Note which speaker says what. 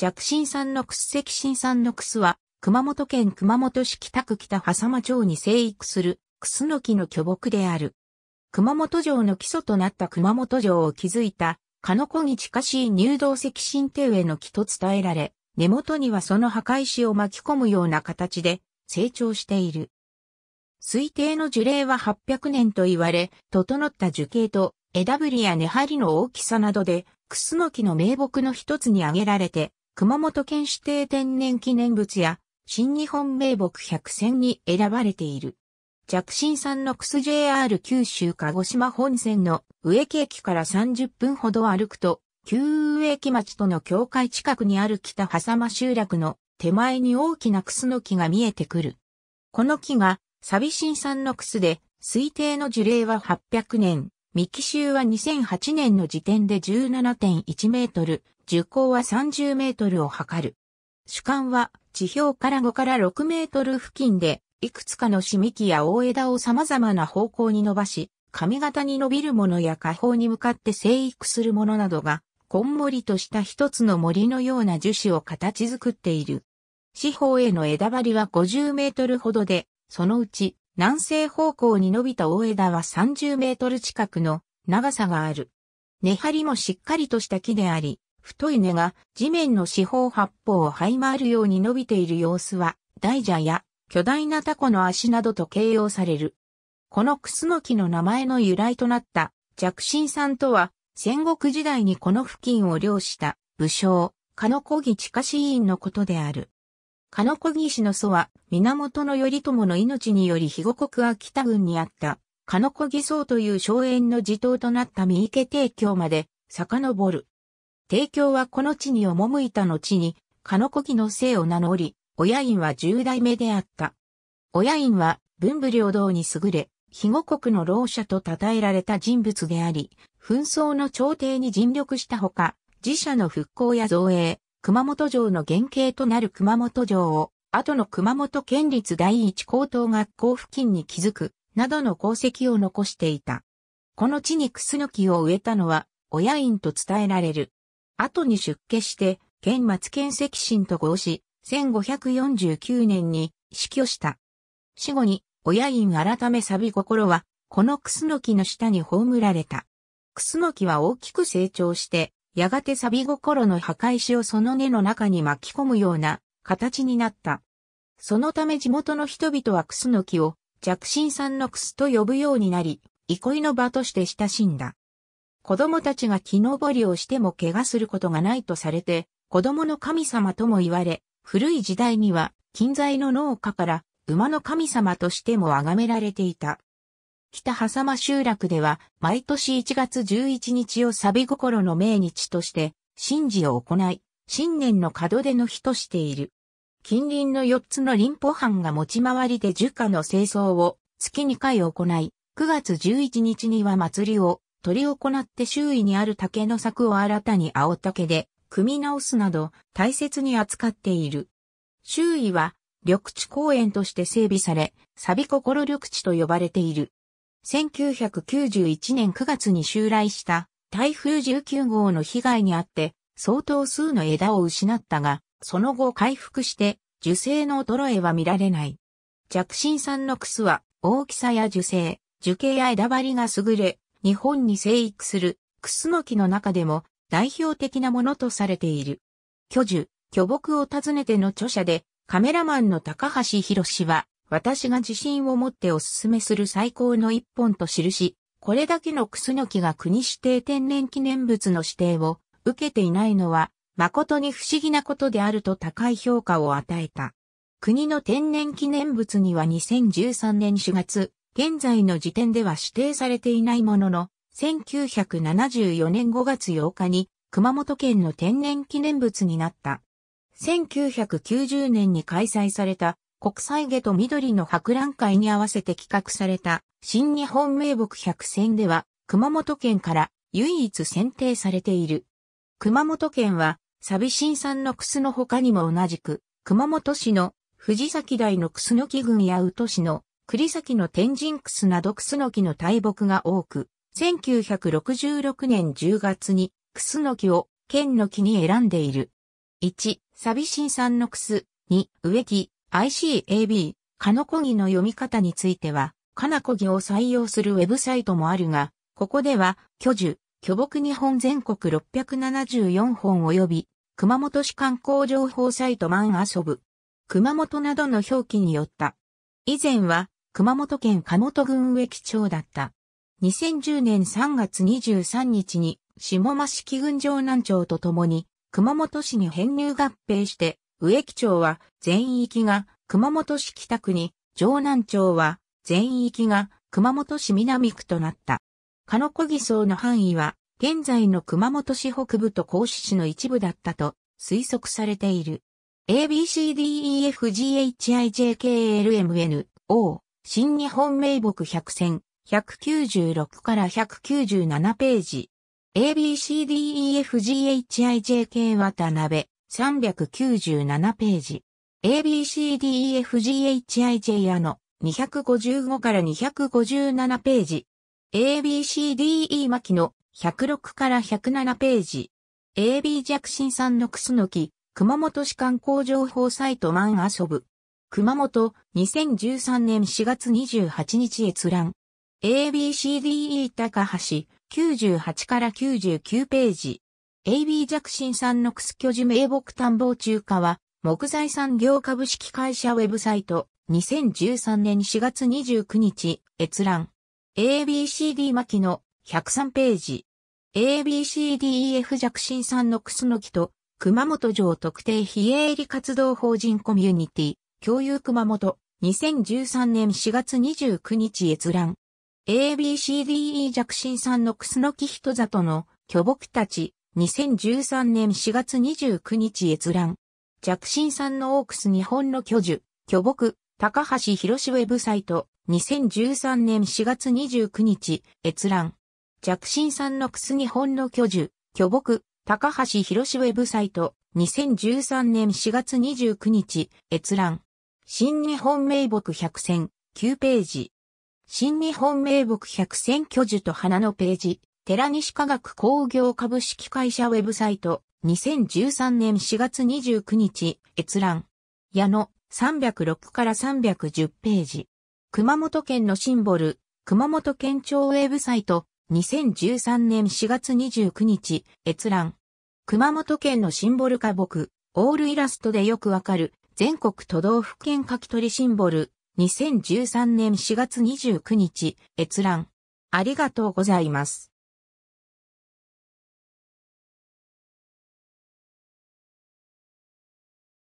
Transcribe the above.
Speaker 1: 弱新山の屈石心山の楠は、熊本県熊本市北区北狭間町に生育する、楠の木の巨木である。熊本城の基礎となった熊本城を築いた、鹿子に近しい入道石神庭への木と伝えられ、根元にはその墓石を巻き込むような形で成長している。推定の樹齢は800年と言われ、整った樹形と枝ぶりや根張りの大きさなどで、クスノキの名木の一つに挙げられて、熊本県指定天然記念物や、新日本名木百選に選ばれている。弱新んのクス JR 九州鹿児島本線の植木駅から30分ほど歩くと、旧植木町との境界近くにある北狭間集落の手前に大きなクスの木が見えてくる。この木が、サビシンのクスで、推定の樹齢は800年。幹周は2008年の時点で17.1メートル、樹高は30メートルを測る。主幹は地表から5から6メートル付近で、いくつかの染み木や大枝を様々な方向に伸ばし、髪型に伸びるものや下方に向かって生育するものなどが、こんもりとした一つの森のような樹脂を形作っている。四方への枝張りは50メートルほどで、そのうち南西方向に伸びた大枝は30メートル近くの長さがある。根張りもしっかりとした木であり、太い根が地面の四方八方を這い回るように伸びている様子は、大蛇や巨大なタコの足などと形容される。このクスノキの名前の由来となった弱神さんとは、戦国時代にこの付近を漁した武将、鹿の小木近士委員のことである。鹿子氏の祖は、源頼朝の命により肥後国秋田郡にあった、鹿子義僧という荘園の地頭となった三池帝京まで、遡る。帝京はこの地に赴いた後に、鹿子義の姓を名乗り、親院は十代目であった。親院は、文武両道に優れ、肥後国の老者と称えられた人物であり、紛争の朝廷に尽力したほか、自社の復興や造営、熊本城の原型となる熊本城を、後の熊本県立第一高等学校付近に築く、などの功績を残していた。この地にクスノキを植えたのは、親院と伝えられる。後に出家して、県末県赤神と合し、1549年に死去した。死後に、親院改め錆心は、このクスノキの下に葬られた。クスノキは大きく成長して、やがて錆び心の墓石をその根の中に巻き込むような形になった。そのため地元の人々はクスの木を弱心産のクスと呼ぶようになり、憩いの場として親しんだ。子供たちが木登りをしても怪我することがないとされて、子供の神様とも言われ、古い時代には、近在の農家から馬の神様としても崇められていた。北狭間集落では、毎年1月11日をサビ心の命日として、神事を行い、新年の門出の日としている。近隣の4つの林保藩が持ち回りで樹花の清掃を月2回行い、9月11日には祭りを取り行って周囲にある竹の柵を新たに青竹で組み直すなど大切に扱っている。周囲は緑地公園として整備され、サビ心緑地と呼ばれている。1991年9月に襲来した台風19号の被害にあって相当数の枝を失ったが、その後回復して樹勢の衰えは見られない。弱心産のクスは大きさや樹勢、樹形や枝張りが優れ、日本に生育するクスノキの中でも代表的なものとされている。巨樹、巨木を訪ねての著者でカメラマンの高橋博士は私が自信を持ってお勧めする最高の一本と記し、これだけのクスノキが国指定天然記念物の指定を受けていないのは、誠に不思議なことであると高い評価を与えた。国の天然記念物には2013年4月、現在の時点では指定されていないものの、1974年5月8日に熊本県の天然記念物になった。1990年に開催された国際下と緑の博覧会に合わせて企画された新日本名木百選では熊本県から唯一選定されている。熊本県は寂新産のクスの他にも同じく熊本市の藤崎台のクスノキ群や宇都市の栗崎の天神クスなどクスノキの大木が多く、1966年10月にクスノキを県の木に選んでいる。1、寂新産のクス、2、植木、ICAB、カノコギの読み方については、カナコギを採用するウェブサイトもあるが、ここでは、巨樹、巨木日本全国674本及び、熊本市観光情報サイトマン遊ぶ。熊本などの表記によった。以前は、熊本県加本郡植木町だった。2010年3月23日に、下益式郡城南町とともに、熊本市に編入合併して、植木町は全域が熊本市北区に、城南町は全域が熊本市南区となった。鹿ノ小木層の範囲は、現在の熊本市北部と甲子市の一部だったと推測されている。ABCDEFGHIJKLMNO 新日本名木100選196から197ページ ABCDEFGHIJK 渡辺397ページ。ABCDEFGHIJ の255から257ページ。ABCDE 巻の106から107ページ。AB 弱心さんのクスノキ、熊本市観光情報サイトマン遊ぶ。熊本、2013年4月28日閲覧。ABCDE 高橋、98から99ページ。AB ジャクシンさんのクス巨樹名木探訪中華は、木材産業株式会社ウェブサイト、2013年4月29日、閲覧。ABCD 巻の103ページ。ABCDEF 弱心産のクスノキと、熊本城特定非営利活動法人コミュニティ、共有熊本、2013年4月29日閲覧。ABCDE 弱心産のクスノキ人里の巨木たち、2013年4月29日閲覧。若新さんのオークス日本の巨樹、巨木、高橋博士ウェブサイト、2013年4月29日、閲覧。若新さんのクス日本の巨樹、巨木、高橋博士ウェブサイト、2013年4月29日、閲覧。新日本名木100選、9ページ。新日本名木100選巨樹と花のページ。寺西科学工業株式会社ウェブサイト、2013年4月29日、閲覧。矢野、306から310ページ。熊本県のシンボル、熊本県庁ウェブサイト、2013年4月29日、閲覧。熊本県のシンボルか？僕、オールイラストでよくわかる、全国都道府県書き取りシンボル、2013年4月29日、閲覧。ありがとうございます。